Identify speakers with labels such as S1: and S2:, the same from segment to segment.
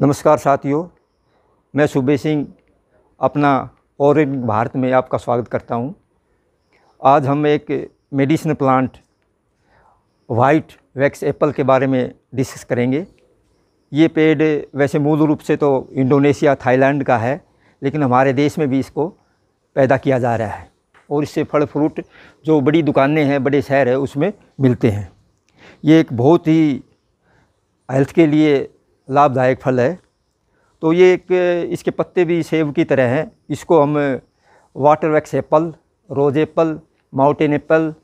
S1: नमस्कार साथियों मैं सुबे सिंह अपना और भारत में आपका स्वागत करता हूं। आज हम एक medicine plant white wax apple के बारे में डिस्कस करेंगे ये पेड़ वैसे मूल रूप से तो इंडोनेशिया थाईलैंड का है लेकिन हमारे देश में भी इसको पैदा किया जा रहा है और इससे फल फ्रूट जो बड़ी दुकानें हैं बड़े शहर है उसमें मिलते हैं ये एक बहुत ही हेल्थ के लिए लाभदायक फल है तो ये एक इसके पत्ते भी सेब की तरह हैं इसको हम water wax apple rose apple mountain apple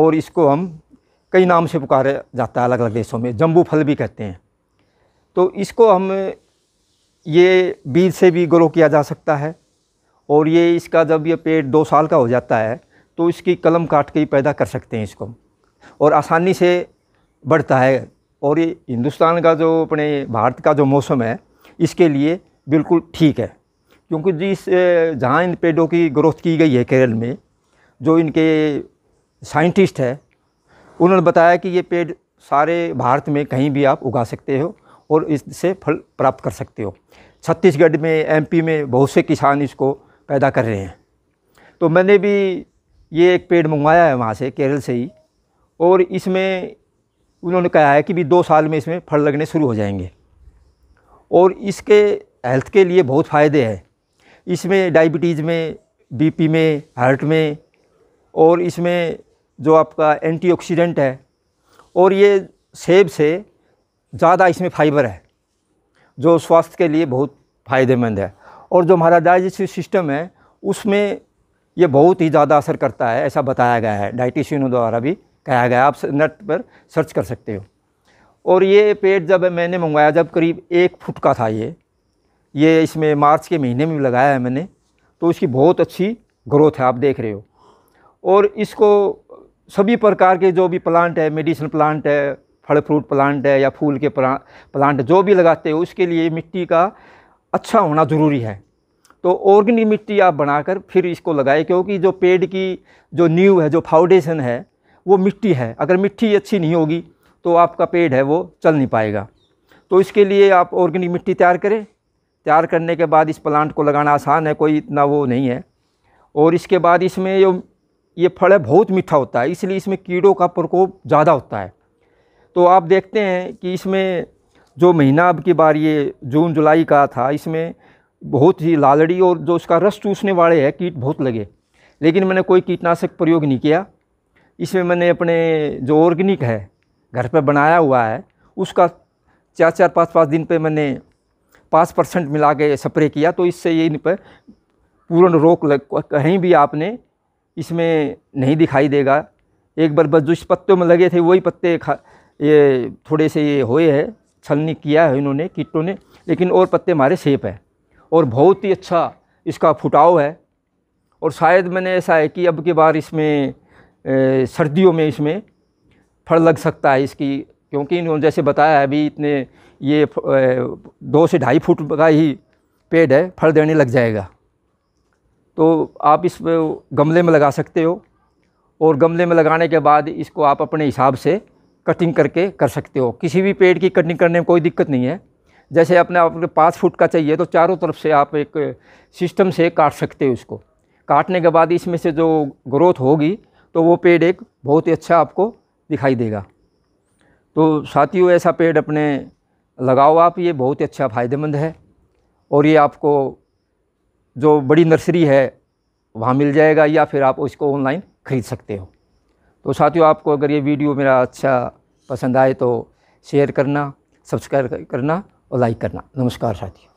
S1: और इसको हम कई नाम से पुकारा जाता है अलग अलग देशों में जम्बू फल भी कहते हैं तो इसको हम ये बीज से भी ग्रो किया जा सकता है और ये इसका जब ये पेड़ दो साल का हो जाता है तो इसकी कलम काट के ही पैदा कर सकते हैं इसको और आसानी से बढ़ता है और ये हिंदुस्तान का जो अपने भारत का जो मौसम है इसके लिए बिल्कुल ठीक है क्योंकि जिस जहाँ इन पेड़ों की ग्रोथ की गई है केरल में जो इनके साइंटिस्ट है उन्होंने बताया कि ये पेड़ सारे भारत में कहीं भी आप उगा सकते हो और इससे फल प्राप्त कर सकते हो छत्तीसगढ़ में एमपी में बहुत से किसान इसको पैदा कर रहे हैं तो मैंने भी ये एक पेड़ मंगवाया है वहाँ से केरल से ही और इसमें उन्होंने कहा है कि भी दो साल में इसमें फल लगने शुरू हो जाएंगे और इसके हेल्थ के लिए बहुत फ़ायदे हैं इसमें डायबिटीज़ में बीपी में हार्ट में और इसमें जो आपका एंटीऑक्सीडेंट है और ये सेब से ज़्यादा इसमें फाइबर है जो स्वास्थ्य के लिए बहुत फ़ायदेमंद है और जो हमारा डाइजेस्टिव सिस्टम है उसमें ये बहुत ही ज़्यादा असर करता है ऐसा बताया गया है डाइटिशियनों द्वारा भी कहा गया आप नेट पर सर्च कर सकते हो और ये पेड़ जब मैंने मंगवाया जब करीब एक फुट का था ये ये इसमें मार्च के महीने में लगाया है मैंने तो इसकी बहुत अच्छी ग्रोथ है आप देख रहे हो और इसको सभी प्रकार के जो भी प्लांट है मेडिसिन प्लांट है फल फ्रूट प्लांट है या फूल के प्लांट जो भी लगाते हो उसके लिए मिट्टी का अच्छा होना ज़रूरी है तो ऑर्गेनिक मिट्टी आप बनाकर फिर इसको लगाए क्योंकि जो पेड़ की जो न्यू है जो फाउंडेशन है वो मिट्टी है अगर मिट्टी अच्छी नहीं होगी तो आपका पेड़ है वो चल नहीं पाएगा तो इसके लिए आप ऑर्गेनिक मिट्टी तैयार करें तैयार करने के बाद इस प्लांट को लगाना आसान है कोई इतना वो नहीं है और इसके बाद इसमें जो ये फल है बहुत मीठा होता है इसलिए इसमें कीड़ों का प्रकोप ज़्यादा होता है तो आप देखते हैं कि इसमें जो महीना अब की बार ये जून जुलाई का था इसमें बहुत ही लालड़ी और जो उसका रस चूसने वाले हैं कीट बहुत लगे लेकिन मैंने कोई कीटनाशक प्रयोग नहीं किया इसमें मैंने अपने जो ऑर्गेनिक है घर पर बनाया हुआ है उसका चार चार पाँच पाँच दिन पे मैंने पाँच परसेंट मिला के स्प्रे किया तो इससे ये इन पर पूर्ण रोक लग कहीं भी आपने इसमें नहीं दिखाई देगा एक बार बस जो इस पत्तों में लगे थे वही पत्ते खा ये थोड़े से ये हुए हैं छलनी किया है इन्होंने कीटों ने लेकिन और पत्ते हमारे सेफ हैं और बहुत ही अच्छा इसका फुटाव है और शायद मैंने ऐसा है कि अब की बार इसमें सर्दियों में इसमें फल लग सकता है इसकी क्योंकि इन्होंने जैसे बताया अभी इतने ये दो से ढाई फुट का ही पेड़ है फल देने लग जाएगा तो आप इस गमले में लगा सकते हो और गमले में लगाने के बाद इसको आप अपने हिसाब से कटिंग करके कर सकते हो किसी भी पेड़ की कटिंग करने में कोई दिक्कत नहीं है जैसे अपने आपको पाँच फुट का चाहिए तो चारों तरफ से आप एक सिस्टम से काट सकते हो उसको काटने के बाद इसमें से जो ग्रोथ होगी तो वो पेड़ एक बहुत ही अच्छा आपको दिखाई देगा तो साथियों ऐसा पेड़ अपने लगाओ आप ये बहुत ही अच्छा फ़ायदेमंद है और ये आपको जो बड़ी नर्सरी है वहाँ मिल जाएगा या फिर आप उसको ऑनलाइन ख़रीद सकते हो तो साथियों आपको अगर ये वीडियो मेरा अच्छा पसंद आए तो शेयर करना सब्सक्राइब करना और लाइक करना नमस्कार साथियों